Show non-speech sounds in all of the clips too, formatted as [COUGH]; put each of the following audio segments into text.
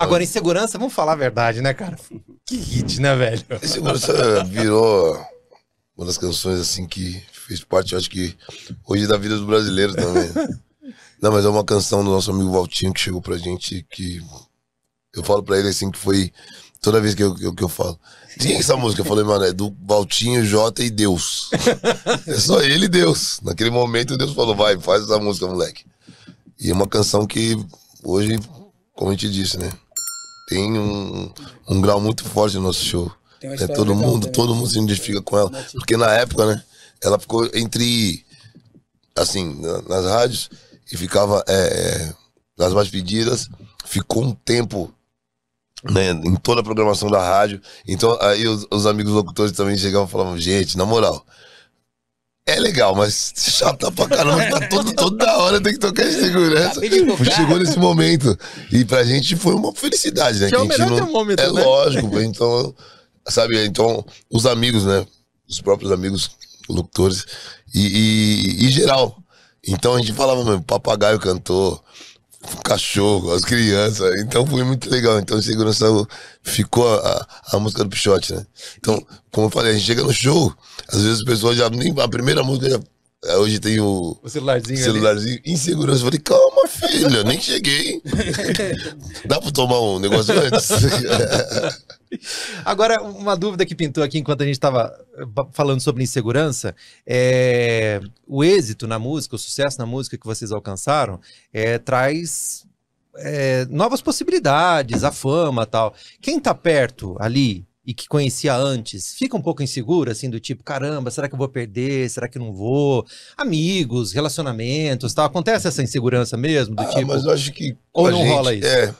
Agora, em segurança, vamos falar a verdade, né, cara? Que hit, né, velho? segurança virou uma das canções, assim, que fez parte, acho que, hoje da vida do brasileiro também. [LAUGHS] Não, mas é uma canção do nosso amigo Valtinho que chegou pra gente, que eu falo pra ele, assim, que foi toda vez que eu, que eu, que eu falo. Tinha essa música, eu falei, mano, é do Valtinho, Jota e Deus. É só ele e Deus. Naquele momento, Deus falou, vai, faz essa música, moleque. E é uma canção que hoje, como a gente disse, né? tem um, um grau muito forte no nosso show. É, todo mundo, também. todo mundo se identifica com ela. Porque na época, né? Ela ficou entre. Assim, nas rádios, e ficava. É, é, nas mais pedidas, ficou um tempo. Né, em toda a programação da rádio. Então, aí os, os amigos locutores também chegavam e falavam: gente, na moral, é legal, mas chata pra caramba, tá todo, toda hora tem que tocar de segurança. Chegou nesse momento. E pra gente foi uma felicidade, né? Que, é que é o melhor não... momento, É né? lógico, então, sabe, então, os amigos, né? Os próprios amigos locutores e, e, e geral. Então a gente falava, meu, papagaio cantou, cachorro, as crianças. Então foi muito legal. Então segurança ficou a, a, música do Pichote, né? Então, como eu falei, a gente chega no show, às vezes as pessoas já nem. A primeira música já ah, hoje tem o, o celularzinho, celularzinho ali. insegurança. Eu falei, calma, filha, nem cheguei. [LAUGHS] Dá pra tomar um negócio antes? [LAUGHS] Agora, uma dúvida que pintou aqui enquanto a gente estava eh, falando sobre insegurança, é, o êxito na música, o sucesso na música que vocês alcançaram, é, traz é, novas possibilidades, a fama tal. Quem está perto ali e que conhecia antes, fica um pouco insegura, assim, do tipo, caramba, será que eu vou perder? Será que não vou? Amigos, relacionamentos, tal. Acontece essa insegurança mesmo, do ah, tipo. Mas eu acho que ou não gente, rola isso. É,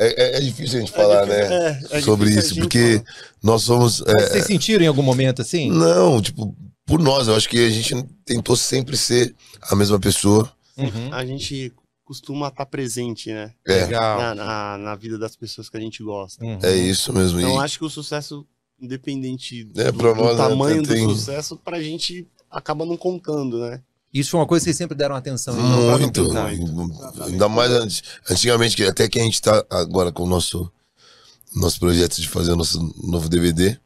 é, é, é difícil a gente é falar, né, é, né? É, sobre isso, porque nós somos. É, vocês sentiram em algum momento assim? Não, tipo, por nós, eu acho que a gente tentou sempre ser a mesma pessoa. Uhum. A gente costuma estar tá presente, né? É. Na, na, na, vida das pessoas que a gente gosta. Uhum. É isso mesmo. Então, e... acho que o sucesso, independente é, do, nós, é tamanho né, tem... do sucesso, pra gente acaba não contando, né? Isso foi uma coisa que vocês sempre deram atenção. muito. muito. Ainda mais antes, antigamente, até que a gente está agora com o nosso, nosso projeto de fazer o nosso novo DVD.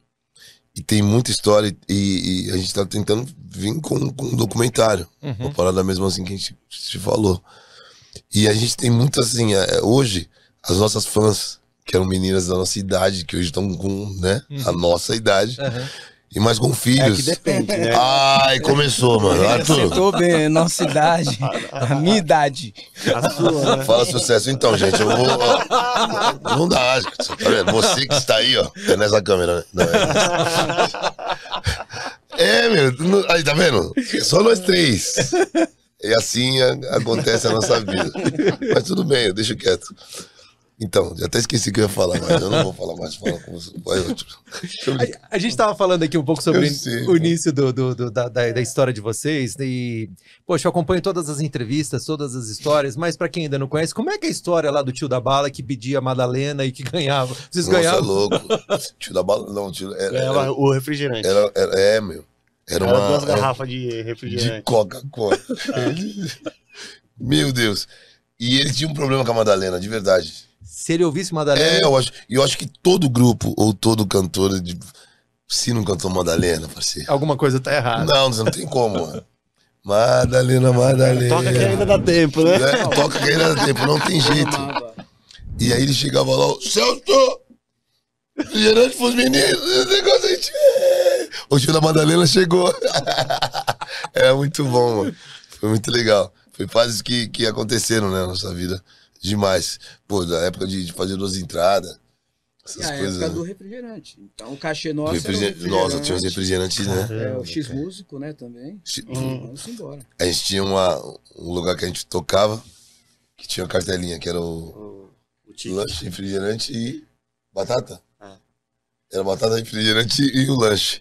E tem muita história e, e a gente está tentando vir com, com um documentário. Uhum. Uma parada mesmo assim que a gente te falou. E a gente tem muito assim, é, é, hoje, as nossas fãs, que eram meninas da nossa idade, que hoje estão com, né, a uhum. nossa idade. Uhum. E mais com filhos. É que depende, né? Ai, começou, mano. É, Arthur. Acertou bem, nossa idade. A minha idade. A sua. Né? Fala sucesso. Então, gente, eu vou. não dá. Tá Você que está aí, ó. É nessa câmera, né? Não, é, é, meu. Aí, tá vendo? Só nós três. E é assim a, acontece a nossa vida. [LAUGHS] Mas tudo bem, eu deixo quieto. Então, já até esqueci que eu ia falar, mas eu não vou falar mais. Fala com você. eu... a, a, gente estava falando aqui um pouco sobre sei, o início do, do, do, da, da, da, história de vocês. E, poxa, eu acompanho todas as entrevistas, todas as histórias, mas para quem ainda não conhece, como é que é a história lá do tio da bala que pedia a Madalena e que ganhava? Vocês Nossa, ganhavam? É louco. tio da bala, não, tio. Era, é, era, é, o refrigerante. Era, era, é, meu. Era, era uma, duas garrafas de refrigerante. De Coca-Cola. [LAUGHS] Meu Deus. E ele tinha um problema com a Madalena, de verdade. Se ele ouvisse Madalena. É, eu acho, eu acho que todo grupo ou todo cantor. De... Se não cantou Madalena, parceiro. Alguma coisa tá errada. Não, não tem como, mano. Madalena, Madalena. Toca que ainda dá tempo, né? É, toca que ainda dá tempo, não tem jeito. E aí ele chegava lá, Celso! Gerante pros meninos, esse negócio aí o tio da Madalena chegou. [LAUGHS] é muito bom, mano. Foi muito legal. Foi fases que, que aconteceram, né, na nossa vida. Demais. Pô, da época de, de fazer duas entradas. Essas é a coisas, época né? do refrigerante. Então o cachê nosso. Refriger... Nossa, tinha os refrigerantes, né? É, o X-Músico, né, também. X... Então, hum. Vamos embora. A gente tinha uma, um lugar que a gente tocava, que tinha uma cartelinha, que era o. o, o lanche, refrigerante e batata. Ah. Era batata, refrigerante e o lanche.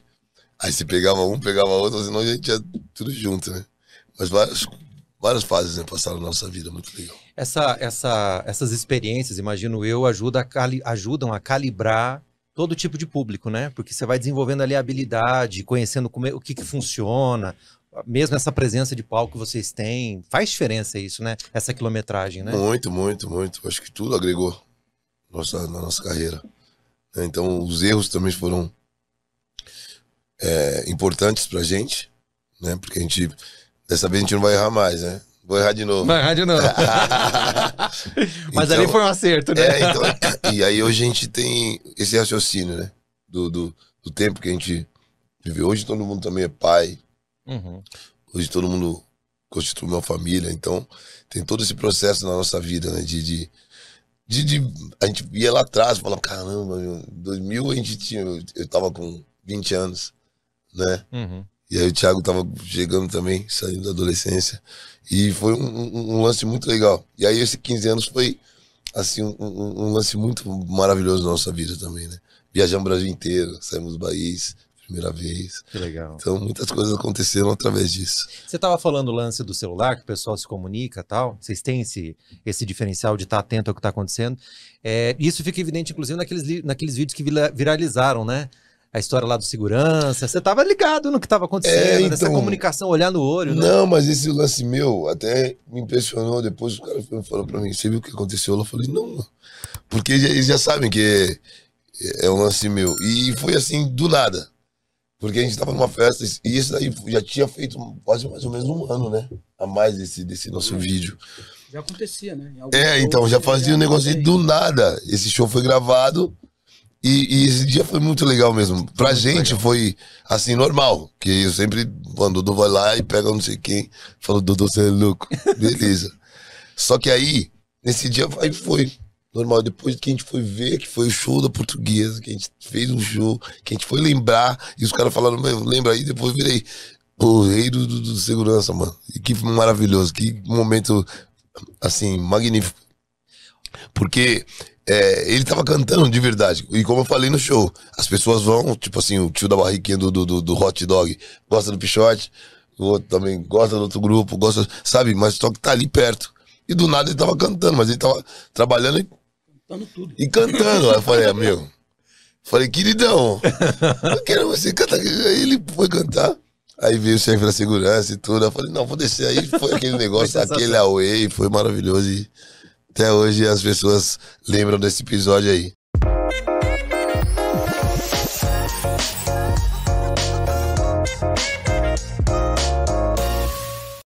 Aí se pegava um, pegava outro, senão a gente ia tudo junto, né? Mas várias, várias fases né, passaram na nossa vida, muito legal. Essa, essa, essas experiências, imagino eu, ajuda a ajudam a calibrar todo tipo de público, né? Porque você vai desenvolvendo ali a habilidade, conhecendo como, é, o que, que funciona, mesmo essa presença de palco que vocês têm, faz diferença isso, né? Essa quilometragem, né? Muito, muito, muito. Acho que tudo agregou nossa, na nossa carreira. Né? Então, os erros também foram é, importantes pra gente, né? Porque a gente, dessa vez a gente não vai errar mais, né? Vou errar de novo. Vai errar de novo. [LAUGHS] Mas então, ali foi um acerto, né? É, então, e aí hoje a gente tem esse raciocínio, né? Do, do, do, tempo que a gente vive. Hoje todo mundo também é pai. Uhum. Hoje todo mundo constitui uma família. Então tem todo esse processo na nossa vida, né? De, de, de, de a gente ia lá atrás e falava, caramba, em 2000 a gente tinha... Eu, eu tava com 20 anos né? Uhum. E aí o Thiago tava chegando também, saindo da adolescência. E foi um, um, um lance muito legal. E aí esses 15 anos foi, assim, um, um, lance muito maravilhoso na nossa vida também, né? Viajamos o Brasil inteiro, saímos do país, primeira vez. Que legal. Então muitas coisas aconteceram através disso. Você tava falando o lance do celular, que o pessoal se comunica tal. Vocês têm esse, esse diferencial de estar atento ao que está acontecendo. É, isso fica evidente, inclusive, naqueles, naqueles vídeos que viralizaram, né? a história lá do segurança. Você estava ligado no que estava acontecendo, é, então, nessa comunicação olhar no olho. Né? Não, mas esse lance meu até me impressionou. Depois o cara falou para mim: Você viu o que aconteceu? Eu falei: Não, porque eles já sabem que é, é um lance meu. E foi assim, do nada. Porque a gente estava numa festa e isso daí já tinha feito quase mais ou menos um ano, né? A mais desse, desse nosso vídeo. Já acontecia, né? É, então, já fazia um negócio do nada. Esse show foi gravado. E, e, esse dia foi muito legal mesmo. Pra gente legal. foi assim, normal. Que eu sempre, quando o Dudu vai lá e pega não sei quem, fala, Dudu, você é louco. [LAUGHS] Beleza. Só que aí, nesse dia, aí foi. Normal, depois que a gente foi ver, que foi o show da portuguesa, que a gente fez um show, que a gente foi lembrar, e os caras falaram, lembra aí, depois virei o rei do, do, do segurança, mano. E que maravilhoso, que momento, assim, magnífico. Porque é, ele tava cantando de verdade. E como eu falei no show, as pessoas vão, tipo assim, o tio da barriguinha do, do, do, hot dog gosta do Pichote, o outro também gosta do outro grupo, gosta, sabe? Mas só que tá ali perto. E do nada ele tava cantando, mas ele tava trabalhando e. Cantando tudo. E cantando. Aí eu falei, amigo. Falei, queridão, eu quero você cantar. Aí ele foi cantar. Aí veio o chefe da segurança e tudo. Eu falei, não, vou descer aí. Foi aquele [LAUGHS] negócio, aquele away, foi maravilhoso. E até hoje as pessoas lembram desse episódio aí.